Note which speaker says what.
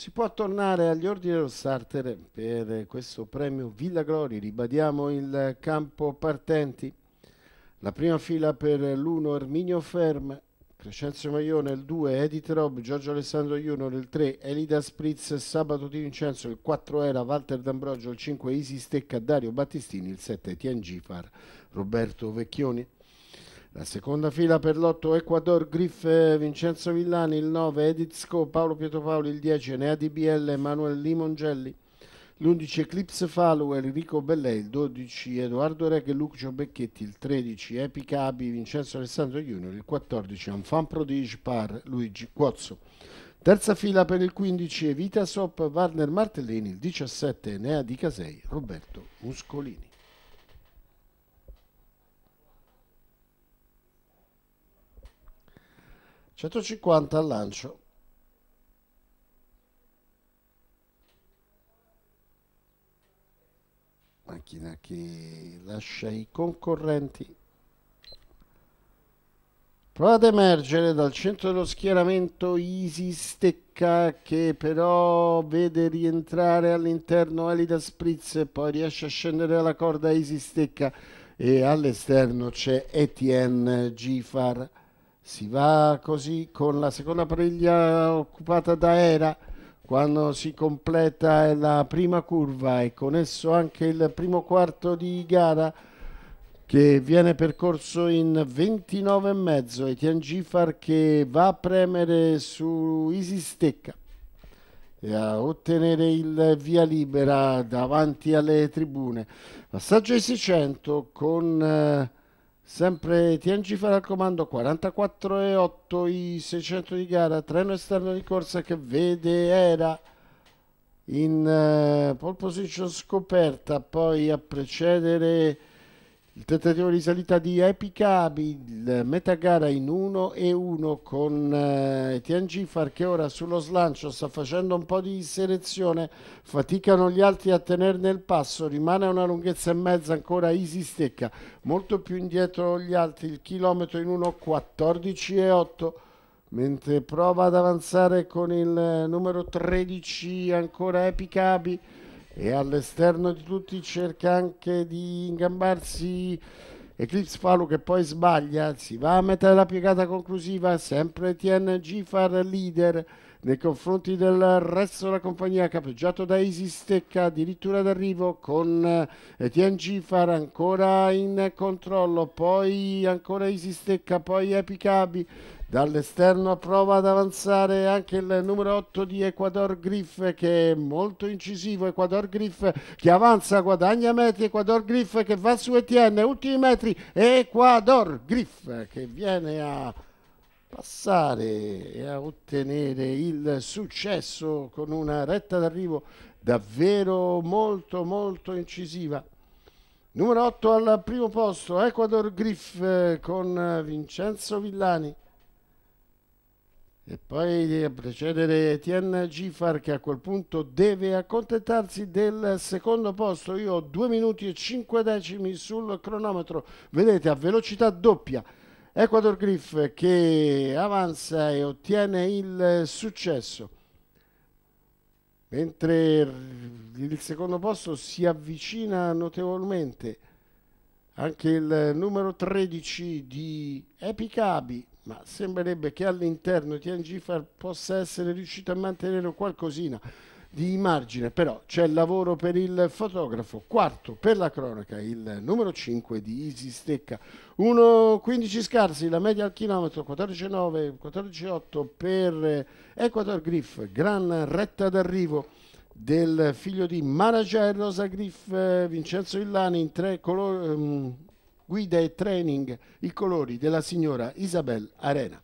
Speaker 1: Si può tornare agli ordini dello starter per questo premio Villa Glori. Ribadiamo il campo partenti. La prima fila per l'1 Erminio Ferm, Crescenzo Maione il 2, Edith Rob, Giorgio Alessandro Junior il 3, Elida Spritz, Sabato Di Vincenzo il 4 era, Walter D'Ambrogio il 5, Isi Stecca, Dario Battistini il 7, Tien Gifar, Roberto Vecchioni. La seconda fila per l'8 Ecuador, Griff, Vincenzo Villani, il 9 Edith Paolo Pietropaoli, il 10 Enea DBL, Emanuele Limongelli, l'11 Eclipse Follower, Enrico Bellè, il 12 Edoardo Re e Lucio Becchetti, il 13 Epica Abi, Vincenzo Alessandro Junior, il 14 Anfan Prodige par Luigi Cuozzo. Terza fila per il 15 Vita Sop, Warner Martellini, il 17 Enea Di Casei, Roberto Muscolini. 150 al lancio. Macchina che lascia i concorrenti. Prova ad emergere dal centro dello schieramento Easy Stecca che però vede rientrare all'interno Elida Spritz e poi riesce a scendere dalla corda Easy Stecca e all'esterno c'è Etienne Gifar si va così con la seconda pariglia occupata da Era quando si completa la prima curva e con esso anche il primo quarto di gara che viene percorso in 29,5 e Tian Gifar che va a premere su Easy Stecca e a ottenere il via libera davanti alle tribune. Passaggio ai 600 con... Eh, Sempre TNG fa al comando 44,8 i 600 di gara, treno esterno di corsa che vede Era in uh, pole position scoperta, poi a precedere il tentativo di salita di Epica, il gara in 1 e 1 con eh, Gifar che ora sullo slancio sta facendo un po' di selezione, faticano gli altri a tenerne il passo, rimane una lunghezza e mezza ancora Easy Stecca, molto più indietro gli altri, il chilometro in 1 14 e 8 mentre prova ad avanzare con il eh, numero 13 ancora Epicabi e all'esterno di tutti cerca anche di ingambarsi Eclipse Falo che poi sbaglia, si va a mettere la piegata conclusiva, sempre TNG far leader nei confronti del resto della compagnia capeggiato da Isi Stecca addirittura d'arrivo con Etienne eh, Gifar ancora in controllo poi ancora Isi Stecca poi Epicabi Dall'esterno prova ad avanzare anche il numero 8 di Ecuador Griff che è molto incisivo. Ecuador Griff che avanza, guadagna metri. Ecuador Griff che va su Etienne, ultimi metri. Ecuador Griff che viene a passare e a ottenere il successo con una retta d'arrivo davvero molto molto incisiva. Numero 8 al primo posto, Ecuador Griff eh, con Vincenzo Villani. E poi eh, a precedere Etienne Gifar che a quel punto deve accontentarsi del secondo posto. Io ho 2 minuti e 5 decimi sul cronometro. Vedete a velocità doppia Ecuador Griff che avanza e ottiene il successo mentre il secondo posto si avvicina notevolmente anche il numero 13 di Epicabi ma sembrerebbe che all'interno TNG Fair possa essere riuscito a mantenere qualcosina di immagine, però c'è il lavoro per il fotografo, quarto per la cronaca, il numero 5 di Isi Stecca, 1,15 scarsi, la media al chilometro, 14,9, 14,8 per Equator Griff, gran retta d'arrivo del figlio di Maragia e Rosa Griff, eh, Vincenzo Villani in tre colori, mm, guida e training, i colori della signora Isabel Arena.